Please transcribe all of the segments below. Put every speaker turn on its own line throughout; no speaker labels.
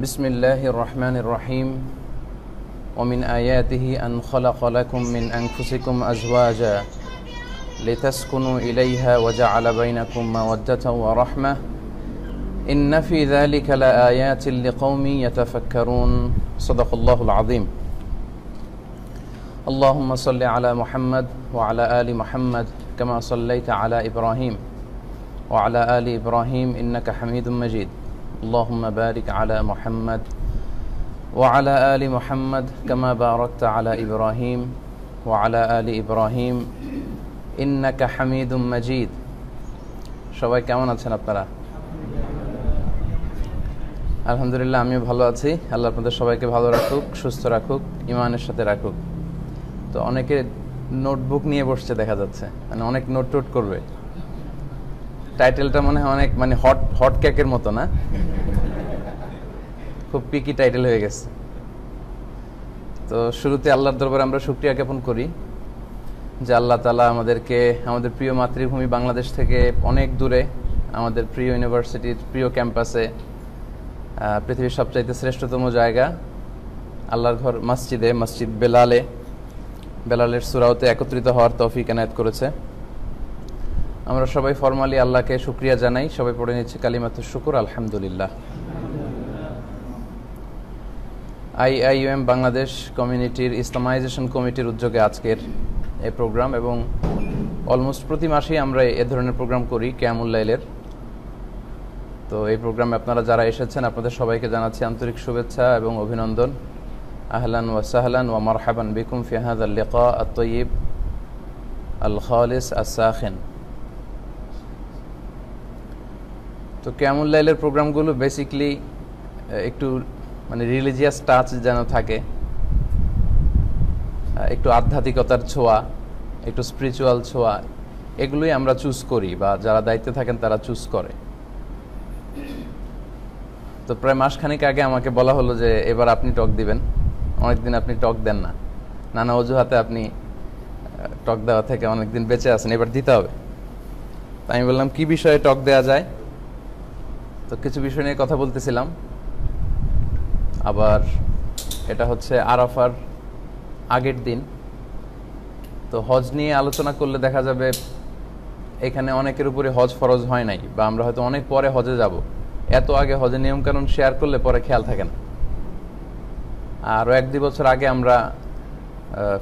بسم الله الرحمن الرحيم ومن آياته أن خلق لكم من أنفسكم أزواجا لتسكنوا إليها وجعل بينكم مودة ورحمة إن في ذلك لآيات لقوم يتفكرون صدق الله العظيم اللهم صل على محمد وعلى آل محمد كما صليت على إبراهيم وعلى آل إبراهيم إنك حميد مجيد اللهم بارك على محمد وعلى آل محمد كما باركت على إبراهيم وعلى آل إبراهيم إنك حميد مجيد সবাই কেমন আছেন আপনারা আলহামদুলিল্লাহ আমিও ভালো আছি আল্লাহ আপনাদের সবাইকে ভালো রাখুক সুস্থ রাখুক ইমানের সাথে রাখুক তো অনেকে নোটবুক নিয়ে বসছে দেখা যাচ্ছে মানে অনেক নোট টোট করবে টাইটেলটা মনে হয় অনেক মানে হট হট কেকের মতো না খুব পিকি টাইটেল হয়ে গেছে তো শুরুতে আল্লাহর দরবারে আমরা সুক্রিয়া জ্ঞাপন করি যে আল্লাহ তালা আমাদেরকে আমাদের প্রিয় মাতৃভূমি বাংলাদেশ থেকে অনেক দূরে আমাদের প্রিয় ইউনিভার্সিটির প্রিয় ক্যাম্পাসে পৃথিবীর সবচাইতে শ্রেষ্ঠতম জায়গা আল্লাহর ঘর মসজিদে মসজিদ বেলালে বেলালের সুরাওতে একত্রিত হওয়ার তফিক এনায়ত করেছে আমরা সবাই ফর্মালি আল্লাহকে শুক্রিয়া জানাই সবাই পড়ে নিচ্ছি কালিমাত শুকুর আলহামদুলিল্লাহ আইআইএম বাংলাদেশ কমিউনিটির ইসলামাইজেশন কমিটির উদ্যোগে আজকের এ প্রোগ্রাম এবং অলমোস্ট প্রতি মাসেই আমরা এ ধরনের প্রোগ্রাম করি ক্যামুল্লাইলের তো এই প্রোগ্রামে আপনারা যারা এসেছেন আপনাদের সবাইকে জানাচ্ছি আন্তরিক শুভেচ্ছা এবং অভিনন্দন আহলান ওয়া সাহলান ওয়া মারহাবান বিকুম ফিহাদ আল লিকা আত তৈব আল খালিস আসাখিন তো ক্যামুল লাইলের প্রোগ্রামগুলো বেসিকলি একটু মানে রিলিজিয়াস টাচ যেন থাকে একটু আধ্যাত্মিকতার ছোঁয়া একটু স্পিরিচুয়াল ছোঁয়া এগুলোই আমরা চুজ করি বা যারা দায়িত্বে থাকেন তারা চুজ করে তো প্রায় মাসখানেক আগে আমাকে বলা হলো যে এবার আপনি টক দিবেন অনেকদিন আপনি টক দেন না নানা অজুহাতে আপনি টক দেওয়া থেকে অনেকদিন বেঁচে আছেন এবার দিতে হবে তাই আমি বললাম কি বিষয়ে টক দেওয়া যায় তো কিছু বিষয় নিয়ে কথা বলতেছিলাম আবার এটা হচ্ছে আরাফার আগের দিন তো হজ নিয়ে আলোচনা করলে দেখা যাবে এখানে অনেকের উপরে হজ ফরজ হয় নাই বা আমরা হয়তো অনেক পরে হজে যাব এত আগে নিয়ম নিয়মকানুন শেয়ার করলে পরে খেয়াল থাকে না আরও এক দুই বছর আগে আমরা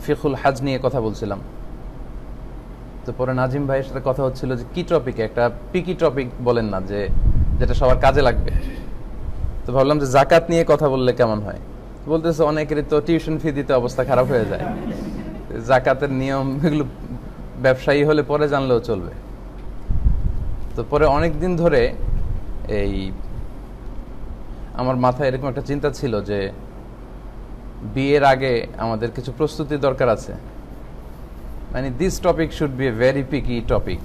ফিকুল হাজ নিয়ে কথা বলছিলাম তো পরে নাজিম ভাইয়ের সাথে কথা হচ্ছিল যে কি টপিকে একটা পিকি টপিক বলেন না যে যেটা সবার কাজে লাগবে তো ভাবলাম যে জাকাত নিয়ে কথা বললে কেমন হয় বলতেছে অনেকেরই তো টিউশন ফি দিতে অবস্থা খারাপ হয়ে যায় জাকাতের নিয়ম এগুলো ব্যবসায়ী হলে পরে জানলেও চলবে তো পরে অনেক দিন ধরে এই আমার মাথায় এরকম একটা চিন্তা ছিল যে বিয়ের আগে আমাদের কিছু প্রস্তুতি দরকার আছে মানে this topic should be a very picky topic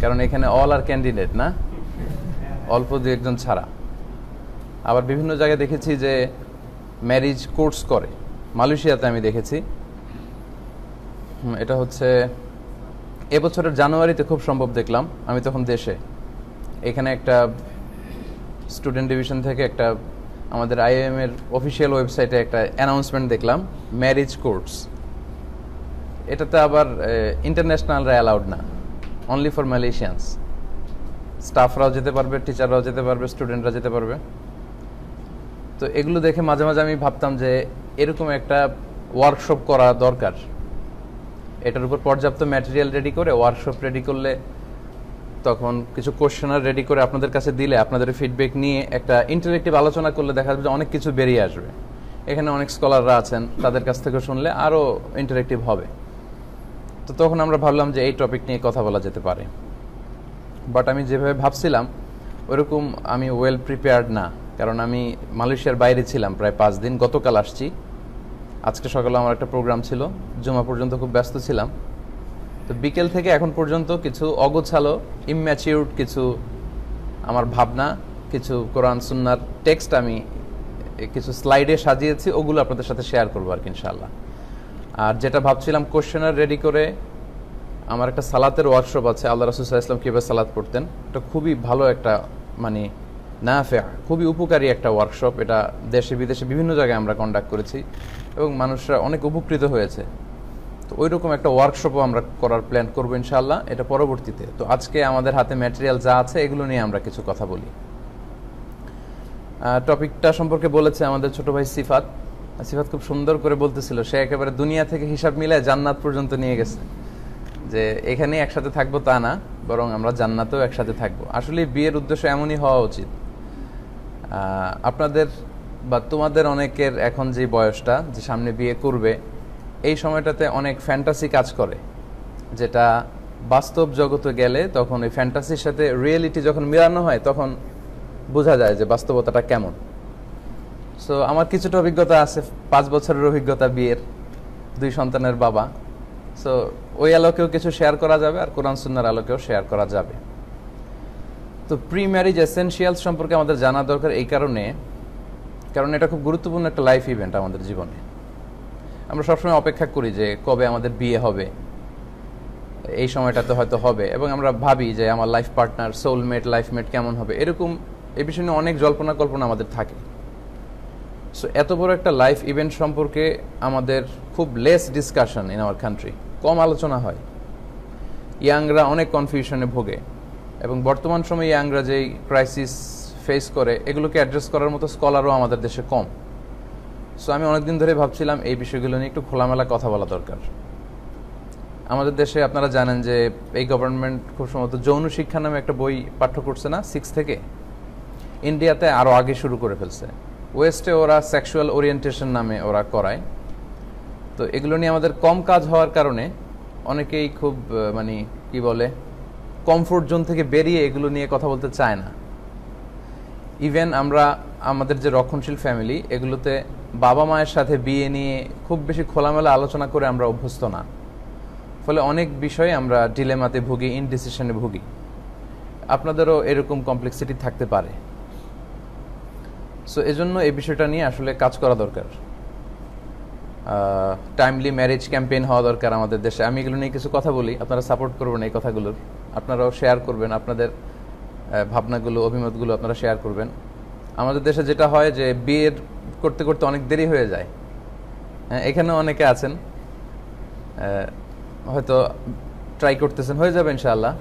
কারণ এখানে অল আর ক্যান্ডিডেট না অল্প দু একজন ছাড়া আবার বিভিন্ন জায়গায় দেখেছি যে ম্যারিজ কোর্স করে মালয়েশিয়াতে আমি দেখেছি এটা হচ্ছে এবছরের জানুয়ারিতে খুব সম্ভব দেখলাম আমি তখন দেশে এখানে একটা স্টুডেন্ট ডিভিশন থেকে একটা আমাদের আইএম এর অফিসিয়াল ওয়েবসাইটে একটা অ্যানাউন্সমেন্ট দেখলাম ম্যারিজ কোর্স এটাতে আবার ইন্টারন্যাশনালরা অ্যালাউড না অনলি ফর মালয়েশিয়ান্স স্টাফরাও যেতে পারবে টিচাররাও যেতে পারবে স্টুডেন্টরা যেতে পারবে তো এগুলো দেখে মাঝে মাঝে আমি ভাবতাম যে এরকম একটা ওয়ার্কশপ করা দরকার এটার উপর পর্যাপ্ত ম্যাটেরিয়াল রেডি করে ওয়ার্কশপ রেডি করলে তখন কিছু কোশ্চেনার রেডি করে আপনাদের কাছে দিলে আপনাদের ফিডব্যাক নিয়ে একটা ইন্টারেক্টিভ আলোচনা করলে দেখা যাবে যে অনেক কিছু বেরিয়ে আসবে এখানে অনেক স্কলাররা আছেন তাদের কাছ থেকে শুনলে আরও ইন্টারেক্টিভ হবে তো তখন আমরা ভাবলাম যে এই টপিক নিয়ে কথা বলা যেতে পারে বাট আমি যেভাবে ভাবছিলাম ওরকম আমি ওয়েল প্রিপেয়ার্ড না কারণ আমি মালয়েশিয়ার বাইরে ছিলাম প্রায় পাঁচ দিন গতকাল আসছি আজকে সকালে আমার একটা প্রোগ্রাম ছিল জমা পর্যন্ত খুব ব্যস্ত ছিলাম তো বিকেল থেকে এখন পর্যন্ত কিছু অগোছালো ইম্যাচিউরড কিছু আমার ভাবনা কিছু কোরআন সুন্নার টেক্সট আমি কিছু স্লাইডে সাজিয়েছি ওগুলো আপনাদের সাথে শেয়ার করবো আর কি ইনশাল্লাহ আর যেটা ভাবছিলাম কোশ্চেনার রেডি করে আমার একটা সালাতের ওয়ার্কশপ আছে আল্লাহ রসুল্লাহ ইসলাম কীভাবে সালাত পড়তেন এটা খুবই ভালো একটা মানে নাফেয়া খুবই উপকারী একটা ওয়ার্কশপ এটা দেশে বিদেশে বিভিন্ন জায়গায় আমরা কন্ডাক্ট করেছি এবং মানুষরা অনেক উপকৃত হয়েছে তো ওই রকম একটা ওয়ার্কশপও আমরা করার প্ল্যান করবো ইনশাল্লাহ এটা পরবর্তীতে তো আজকে আমাদের হাতে ম্যাটেরিয়াল যা আছে এগুলো নিয়ে আমরা কিছু কথা বলি টপিকটা সম্পর্কে বলেছে আমাদের ছোট ভাই সিফাত সিফাত খুব সুন্দর করে বলতেছিল সে একেবারে দুনিয়া থেকে হিসাব মিলায় জান্নাত পর্যন্ত নিয়ে গেছে যে এখানে একসাথে থাকবো তা না বরং আমরা জান্নাতেও একসাথে থাকবো আসলে বিয়ের উদ্দেশ্য এমনই হওয়া উচিত আপনাদের বা তোমাদের অনেকের এখন যে বয়সটা যে সামনে বিয়ে করবে এই সময়টাতে অনেক ফ্যান্টাসি কাজ করে যেটা বাস্তব জগতে গেলে তখন ওই ফ্যান্টাসির সাথে রিয়েলিটি যখন মিলানো হয় তখন বোঝা যায় যে বাস্তবতাটা কেমন সো আমার কিছুটা অভিজ্ঞতা আছে পাঁচ বছরের অভিজ্ঞতা বিয়ের দুই সন্তানের বাবা সো ওই আলোকেও কিছু শেয়ার করা যাবে আর কোরআন সুন্নার আলোকেও শেয়ার করা যাবে তো প্রি ম্যারিজ এসেন্সিয়াল সম্পর্কে আমাদের জানা দরকার এই কারণে কারণ এটা খুব গুরুত্বপূর্ণ একটা লাইফ ইভেন্ট আমাদের জীবনে আমরা সবসময় অপেক্ষা করি যে কবে আমাদের বিয়ে হবে এই সময়টাতে হয়তো হবে এবং আমরা ভাবি যে আমার লাইফ পার্টনার সোলমেট লাইফমেট কেমন হবে এরকম এ বিষয় নিয়ে অনেক জল্পনা কল্পনা আমাদের থাকে সো এত বড় একটা লাইফ ইভেন্ট সম্পর্কে আমাদের খুব less discussion in our country কম আলোচনা হয় ইয়াংরা অনেক কনফিউশনে ভোগে এবং বর্তমান সময়ে ইয়াংরা যেই ক্রাইসিস ফেস করে এগুলোকে অ্যাড্রেস করার মতো স্কলারও আমাদের দেশে কম সো আমি অনেকদিন ধরে ভাবছিলাম এই বিষয়গুলো নিয়ে একটু খোলামেলা কথা বলা দরকার আমাদের দেশে আপনারা জানেন যে এই গভর্নমেন্ট খুব সম্ভবত যৌন শিক্ষা নামে একটা বই পাঠ্য করছে না সিক্স থেকে ইন্ডিয়াতে আরও আগে শুরু করে ফেলছে ওয়েস্টে ওরা সেক্সুয়াল ওরিয়েন্টেশন নামে ওরা করায় তো এগুলো নিয়ে আমাদের কম কাজ হওয়ার কারণে অনেকেই খুব মানে কি বলে কমফোর্ট জোন থেকে বেরিয়ে এগুলো নিয়ে কথা বলতে চায় না ইভেন আমরা আমাদের যে রক্ষণশীল ফ্যামিলি এগুলোতে বাবা মায়ের সাথে বিয়ে নিয়ে খুব বেশি খোলামেলা আলোচনা করে আমরা অভ্যস্ত না ফলে অনেক বিষয়ে আমরা ডিলেমাতে ভুগি ইনডিসিশনে ভুগি আপনাদেরও এরকম কমপ্লেক্সিটি থাকতে পারে সো এজন্য এই বিষয়টা নিয়ে আসলে কাজ করা দরকার টাইমলি ম্যারেজ ক্যাম্পেইন হওয়া দরকার আমাদের দেশে আমি এগুলো নিয়ে কিছু কথা বলি আপনারা সাপোর্ট করবেন এই কথাগুলোর আপনারাও শেয়ার করবেন আপনাদের ভাবনাগুলো অভিমতগুলো আপনারা শেয়ার করবেন আমাদের দেশে যেটা হয় যে বিয়ের করতে করতে অনেক দেরি হয়ে যায় হ্যাঁ, এখানেও অনেকে আছেন হয়তো ট্রাই করতেছেন হয়ে যাবে ইনশাল্লাহ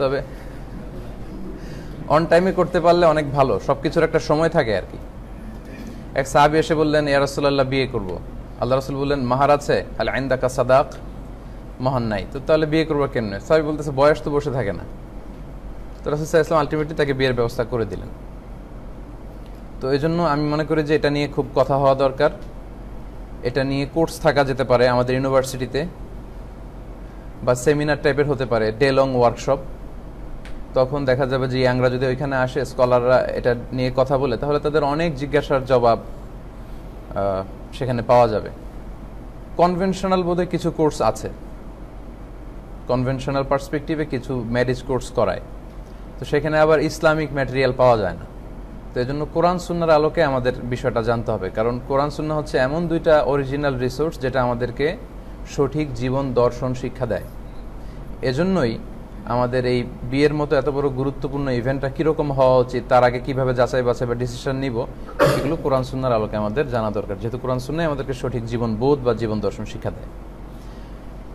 তবে অন টাইমে করতে পারলে অনেক ভালো সব কিছুর একটা সময় থাকে আর কি এক সাহাবি এসে বললেন ইয়ারসোল্লাহ বিয়ে করবো আল্লাহ রসুল বললেন মাহার আছে তাহলে আল কা সাদাক মহান নাই তো তাহলে বিয়ে করবো কেন সবাই বলতেছে বয়স তো বসে থাকে না তো রসুল ইসলাম আলটিমেটলি তাকে বিয়ের ব্যবস্থা করে দিলেন তো এই জন্য আমি মনে করি যে এটা নিয়ে খুব কথা হওয়া দরকার এটা নিয়ে কোর্স থাকা যেতে পারে আমাদের ইউনিভার্সিটিতে বা সেমিনার টাইপের হতে পারে ডে লং ওয়ার্কশপ তখন দেখা যাবে যে ইয়াংরা যদি ওইখানে আসে স্কলাররা এটা নিয়ে কথা বলে তাহলে তাদের অনেক জিজ্ঞাসার জবাব সেখানে পাওয়া যাবে কনভেনশনাল বোধে কিছু কোর্স আছে কনভেনশনাল পার্সপেক্টিভে কিছু ম্যারেজ কোর্স করায় তো সেখানে আবার ইসলামিক ম্যাটেরিয়াল পাওয়া যায় না তো এই জন্য কোরআন সুন্নার আলোকে আমাদের বিষয়টা জানতে হবে কারণ কোরআন সুন্না হচ্ছে এমন দুইটা অরিজিনাল রিসোর্স যেটা আমাদেরকে সঠিক জীবন দর্শন শিক্ষা দেয় এজন্যই আমাদের এই বিয়ের মতো এত বড় গুরুত্বপূর্ণ ইভেন্টটা কিরকম হওয়া উচিত তার আগে কীভাবে যাচাই বাছাই বা ডিসিশন নিব এগুলো কোরআন সুন্নার আলোকে আমাদের জানা দরকার যেহেতু কোরআন সুন্নাই আমাদেরকে সঠিক জীবন বোধ বা জীবন দর্শন শিক্ষা দেয়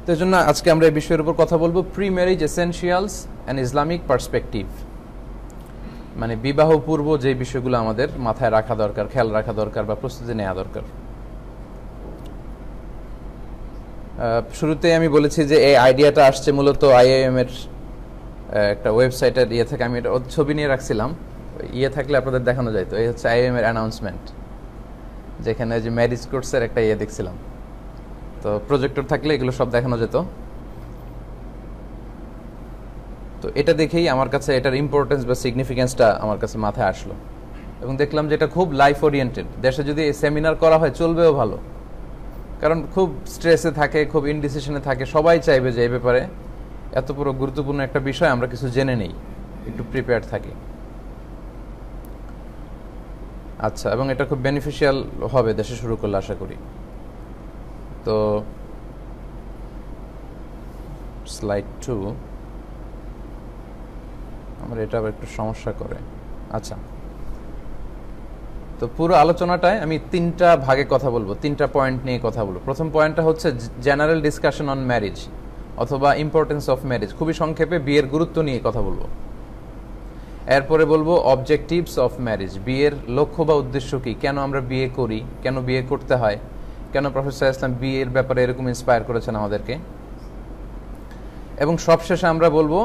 তো এই জন্য আজকে আমরা এই বিষয়ের উপর কথা বলবো pre marriage essentials and Islamic perspective মানে বিবাহ পূর্ব যে বিষয়গুলো আমাদের মাথায় রাখা দরকার খেয়াল রাখা দরকার বা প্রস্তুতি নেওয়া দরকার শুরুতে আমি বলেছি যে এই আইডিয়াটা আসছে মূলত আইএএম এর একটা ওয়েবসাইটের ইয়ে থেকে আমি এটা ছবি নিয়ে রাখছিলাম ইয়ে থাকলে আপনাদের দেখানো যায় তো এই হচ্ছে আইএমএর অ্যানাউন্সমেন্ট যেখানে যে ম্যারিজ কোর্সের একটা ইয়ে দেখছিলাম তো প্রজেক্টর থাকলে এগুলো সব দেখানো যেত তো এটা দেখেই আমার কাছে এটার ইম্পর্টেন্স বা সিগনিফিকেন্সটা আমার কাছে মাথায় আসলো এবং দেখলাম যে এটা খুব লাইফ ওরিয়েন্টেড দেশে যদি সেমিনার করা হয় চলবেও ভালো কারণ খুব স্ট্রেসে থাকে খুব ইনডিসিশনে থাকে সবাই চাইবে যে এই ব্যাপারে এত বড় গুরুত্বপূর্ণ একটা বিষয় আমরা কিছু জেনে নেই একটু প্রিপেয়ার থাকি আচ্ছা এবং এটা খুব বেনিফিশিয়াল হবে দেশে শুরু করলে আশা করি তো স্লাইড টু আমার এটা আবার একটু সমস্যা করে আচ্ছা তো পুরো আলোচনাটায় আমি তিনটা ভাগে কথা বলবো তিনটা পয়েন্ট নিয়ে কথা বলবো প্রথম পয়েন্টটা হচ্ছে জেনারেল ডিসকাশন অন ম্যারেজ অথবা ইম্পর্টেন্স অফ ম্যারেজ খুবই সংক্ষেপে বিয়ের গুরুত্ব নিয়ে কথা বলবো এরপরে বলবো অবজেক্টিভস অফ ম্যারেজ বিয়ের লক্ষ্য বা উদ্দেশ্য কি কেন আমরা বিয়ে করি কেন বিয়ে করতে হয় কেন প্রফেসর ইসলাম বিয়ের ব্যাপারে এরকম ইন্সপায়ার করেছেন আমাদেরকে এবং সবশেষে আমরা বলবো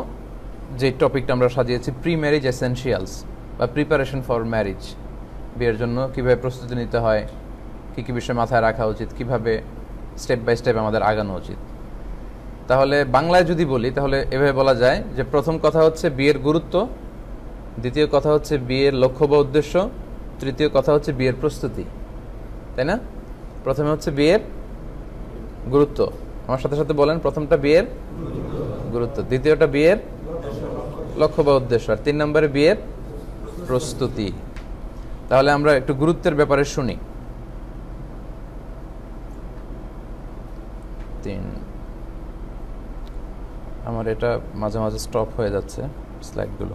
যে টপিকটা আমরা সাজিয়েছি প্রি ম্যারেজ এসেন্সিয়ালস বা প্রিপারেশন ফর ম্যারেজ বিয়ের জন্য কীভাবে প্রস্তুতি নিতে হয় কী কী বিষয়ে মাথায় রাখা উচিত কীভাবে স্টেপ বাই স্টেপ আমাদের আগানো উচিত তাহলে বাংলায় যদি বলি তাহলে এভাবে বলা যায় যে প্রথম কথা হচ্ছে বিয়ের গুরুত্ব দ্বিতীয় কথা হচ্ছে বিয়ের লক্ষ্য বা উদ্দেশ্য তৃতীয় কথা হচ্ছে বিয়ের প্রস্তুতি তাই না প্রথমে হচ্ছে বিয়ের গুরুত্ব আমার সাথে সাথে বলেন প্রথমটা বিয়ের গুরুত্ব দ্বিতীয়টা বিয়ের লক্ষ্য বা উদ্দেশ্য আর তিন নম্বরে বিয়ের প্রস্তুতি তাহলে আমরা একটু গুরুত্বের ব্যাপারে শুনি আমার এটা মাঝে মাঝে স্টপ হয়ে যাচ্ছে স্লাইডগুলো